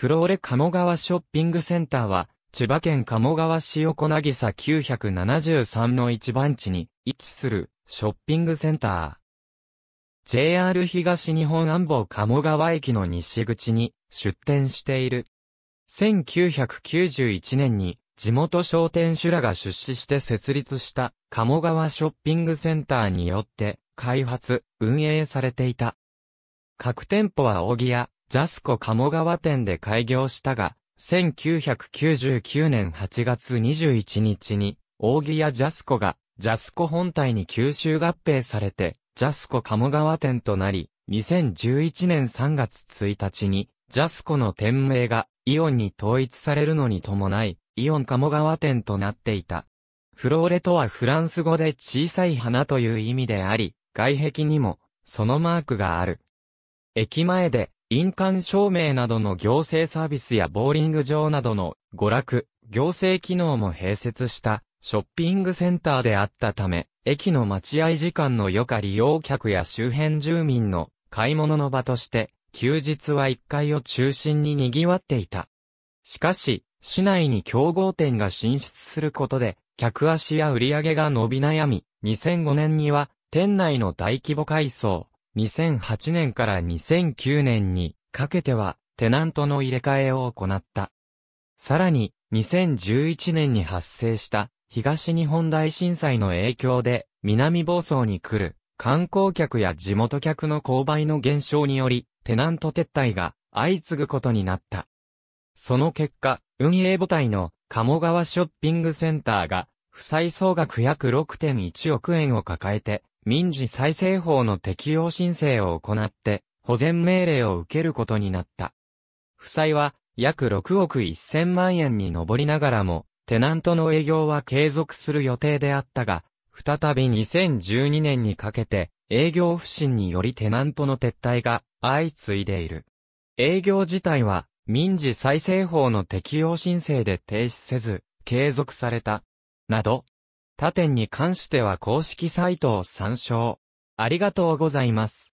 フローレ鴨川ショッピングセンターは、千葉県鴨川市横渚973の一番地に位置するショッピングセンター。JR 東日本安保鴨川駅の西口に出店している。1991年に地元商店主らが出資して設立した鴨川ショッピングセンターによって開発、運営されていた。各店舗は大木屋、ジャスコ鴨川店で開業したが、1999年8月21日に、扇やジャスコが、ジャスコ本体に吸収合併されて、ジャスコ鴨川店となり、2011年3月1日に、ジャスコの店名が、イオンに統一されるのに伴い、イオン鴨川店となっていた。フローレとはフランス語で小さい花という意味であり、外壁にも、そのマークがある。駅前で、印鑑証明などの行政サービスやボーリング場などの娯楽、行政機能も併設したショッピングセンターであったため、駅の待合時間の余暇利用客や周辺住民の買い物の場として、休日は1階を中心に賑わっていた。しかし、市内に競合店が進出することで、客足や売り上げが伸び悩み、2005年には、店内の大規模改装、2008年から2009年にかけては、テナントの入れ替えを行った。さらに、2011年に発生した東日本大震災の影響で、南房総に来る観光客や地元客の購買の減少により、テナント撤退が相次ぐことになった。その結果、運営母体の鴨川ショッピングセンターが、負債総額約6.1億円を抱えて、民事再生法の適用申請を行って、保全命令を受けることになった。負債は約6億1000万円に上りながらも、テナントの営業は継続する予定であったが、再び2012年にかけて、営業不振によりテナントの撤退が相次いでいる。営業自体は民事再生法の適用申請で停止せず、継続された。など、他店に関しては公式サイトを参照。ありがとうございます。